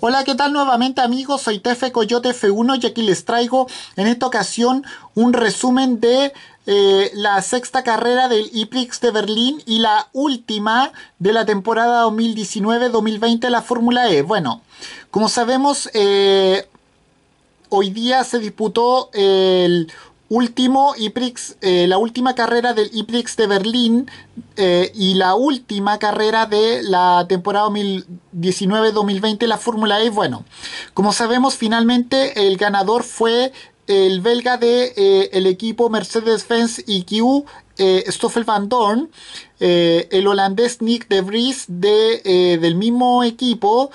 Hola, ¿qué tal nuevamente amigos? Soy Tefe Coyote F1 y aquí les traigo en esta ocasión un resumen de eh, la sexta carrera del IPRIX de Berlín y la última de la temporada 2019-2020 de la Fórmula E. Bueno, como sabemos, eh, hoy día se disputó el último IPRIX, eh, la última carrera del IPRIX de Berlín eh, y la última carrera de la temporada 2019-2020, la Fórmula E. Bueno, como sabemos, finalmente el ganador fue el belga de eh, el equipo Mercedes-Benz IQ eh, Stoffel Van Dorn, eh, el holandés Nick de Vries de, eh, del mismo equipo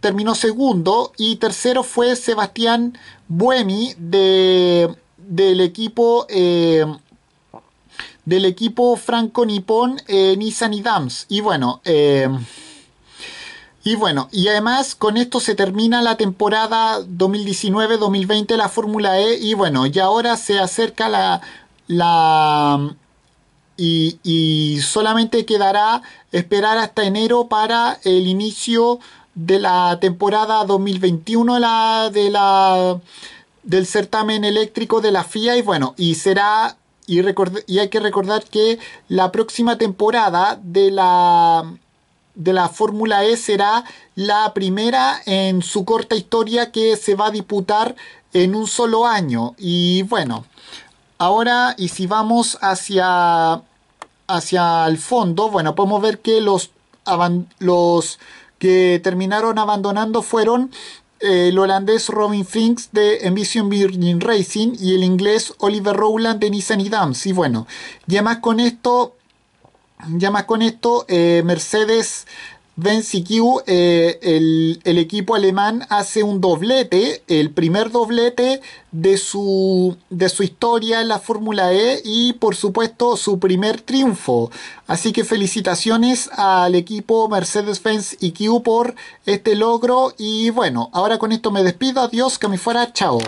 terminó segundo y tercero fue Sebastián Buemi de del equipo eh, del equipo franco-nipón eh, Nissan y Dams. Y bueno, eh, y bueno, y además con esto se termina la temporada 2019-2020 la Fórmula E. Y bueno, y ahora se acerca la. la y, y solamente quedará esperar hasta enero para el inicio de la temporada 2021 la, de la del certamen eléctrico de la FIA y bueno, y será y, hay que recordar que la próxima temporada de la de la Fórmula E será la primera en su corta historia que se va a disputar en un solo año y bueno, ahora y si vamos hacia hacia el fondo, bueno, podemos ver que los los que terminaron abandonando fueron eh, el holandés Robin Finks de Ambition Virgin Racing y el inglés Oliver Rowland de Nissan y Dams. Y bueno, ya más con esto, ya más con esto, eh, Mercedes Benz eh, el, el, equipo alemán hace un doblete, el primer doblete de su, de su historia en la Fórmula E y por supuesto su primer triunfo. Así que felicitaciones al equipo Mercedes-Benz IQ por este logro y bueno, ahora con esto me despido, adiós, que me fuera, chao.